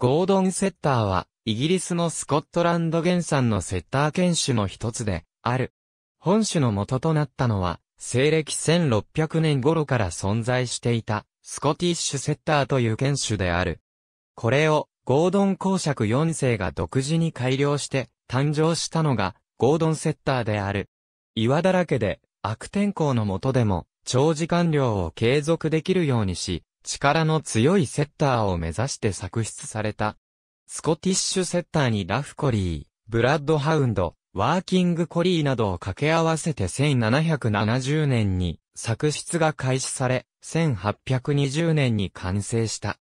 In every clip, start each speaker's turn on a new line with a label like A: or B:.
A: ゴードン・セッターは、イギリスのスコットランド原産のセッター犬種の一つで、ある。本種の元となったのは、西暦1600年頃から存在していた、スコティッシュセッターという犬種である。これを、ゴードン公爵4世が独自に改良して、誕生したのが、ゴードンセッターである。岩だらけで、悪天候の下でも、長時間量を継続できるようにし、力の強いセッターを目指して作出された。スコティッシュセッターにラフコリー、ブラッドハウンド、ワーキングコリーなどを掛け合わせて1770年に作出が開始され、1820年に完成した。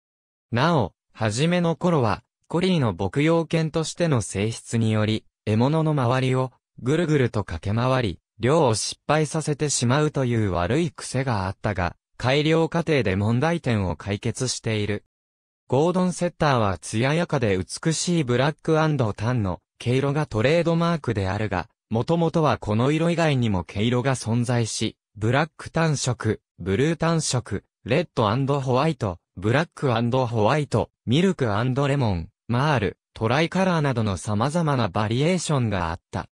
A: なお、初めの頃は、コリーの牧羊犬としての性質により、獲物の周りをぐるぐると駆け回り、量を失敗させてしまうという悪い癖があったが、改良過程で問題点を解決している。ゴードンセッターは艶やかで美しいブラックタンの毛色がトレードマークであるが、もともとはこの色以外にも毛色が存在し、ブラック単色、ブルー単色、レッドホワイト、ブラックホワイト、ミルクレモン、マール、トライカラーなどの様々なバリエーションがあった。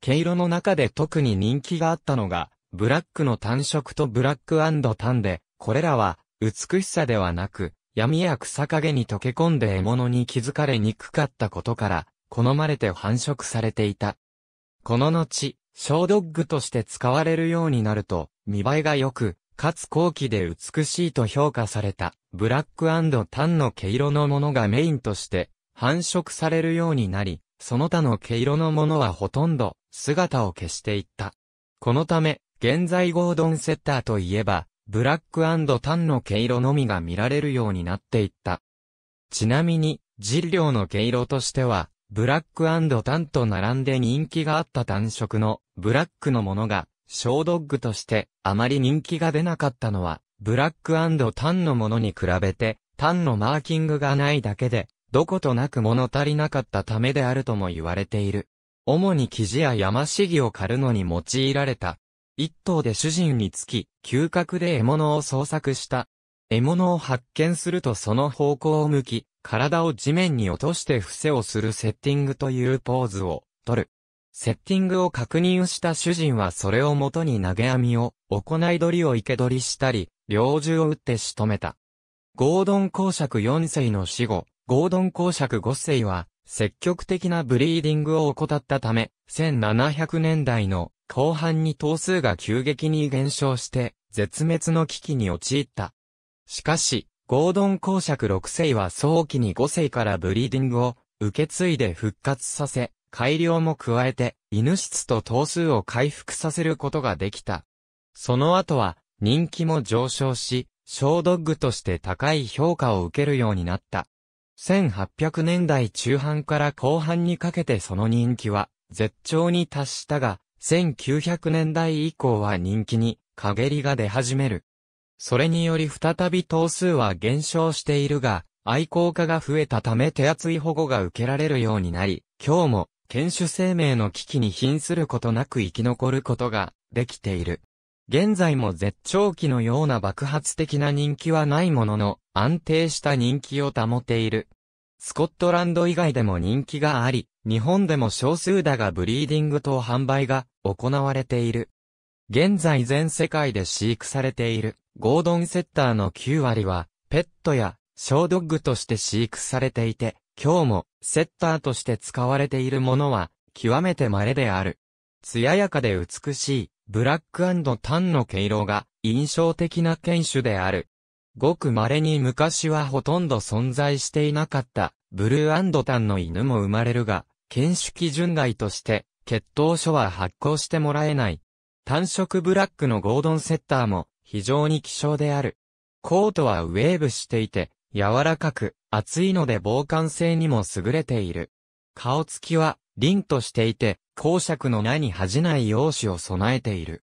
A: 毛色の中で特に人気があったのが、ブラックの単色とブラック単で、これらは、美しさではなく、闇や草陰に溶け込んで獲物に気づかれにくかったことから、好まれて繁殖されていた。この後、小ドッグとして使われるようになると、見栄えが良く、かつ高貴で美しいと評価された、ブラックタンの毛色のものがメインとして、繁殖されるようになり、その他の毛色のものはほとんど、姿を消していった。このため、現在ゴードンセッターといえば、ブラックタンの毛色のみが見られるようになっていった。ちなみに、実量の毛色としては、ブラックタンと並んで人気があった単色のブラックのものが、小ドッグとしてあまり人気が出なかったのは、ブラックタンのものに比べて、タンのマーキングがないだけで、どことなく物足りなかったためであるとも言われている。主に生地や山茂を狩るのに用いられた。一頭で主人につき、嗅覚で獲物を捜索した。獲物を発見するとその方向を向き、体を地面に落として伏せをするセッティングというポーズを取る。セッティングを確認した主人はそれをもとに投げ網を、行い鳥を生け捕りしたり、猟銃を撃って仕留めた。ゴードン公爵4世の死後、ゴードン公爵5世は、積極的なブリーディングを怠ったため、1700年代の後半に頭数が急激に減少して、絶滅の危機に陥った。しかし、ゴードン公爵6世は早期に5世からブリーディングを受け継いで復活させ、改良も加えて、犬質と頭数を回復させることができた。その後は、人気も上昇し、小ドッグとして高い評価を受けるようになった。1800年代中半から後半にかけてその人気は絶頂に達したが、1900年代以降は人気に陰りが出始める。それにより再び頭数は減少しているが、愛好家が増えたため手厚い保護が受けられるようになり、今日も、犬種生命の危機に瀕することなく生き残ることができている。現在も絶頂期のような爆発的な人気はないものの、安定した人気を保ている。スコットランド以外でも人気があり、日本でも少数だがブリーディング等販売が行われている。現在全世界で飼育されているゴードンセッターの9割はペットや小ドッグとして飼育されていて、今日もセッターとして使われているものは極めて稀である。艶やかで美しいブラックタンの毛色が印象的な犬種である。ごく稀に昔はほとんど存在していなかったブルータンの犬も生まれるが、犬種基準外として血統書は発行してもらえない。単色ブラックのゴードンセッターも非常に希少である。コートはウェーブしていて、柔らかく、厚いので防寒性にも優れている。顔つきは凛としていて、公爵の名に恥じない容姿を備えている。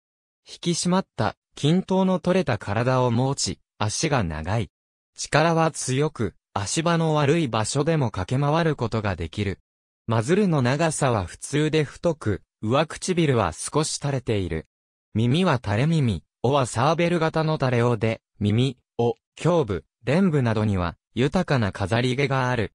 A: 引き締まった、均等の取れた体を持ち、足が長い。力は強く、足場の悪い場所でも駆け回ることができる。マズルの長さは普通で太く、上唇は少し垂れている。耳は垂れ耳、尾はサーベル型の垂れ尾で、耳、尾、胸部、臀部などには、豊かな飾り毛がある。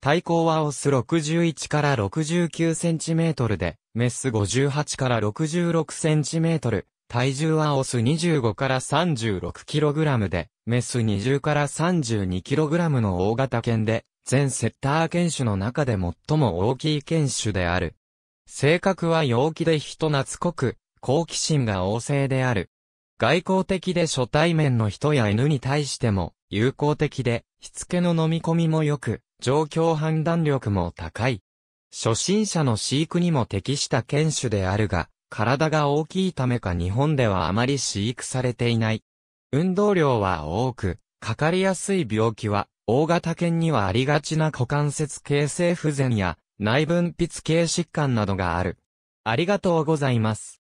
A: 体高はオス61から69センチメートルで、メス58から66センチメートル、体重はオス25から36キログラムで、メス20から32キログラムの大型犬で、全セッター犬種の中で最も大きい犬種である。性格は陽気で人懐っこく、好奇心が旺盛である。外交的で初対面の人や犬に対しても、友好的で、しつけの飲み込みも良く、状況判断力も高い。初心者の飼育にも適した犬種であるが、体が大きいためか日本ではあまり飼育されていない。運動量は多く、かかりやすい病気は、大型犬にはありがちな股関節形成不全や内分泌系疾患などがある。ありがとうございます。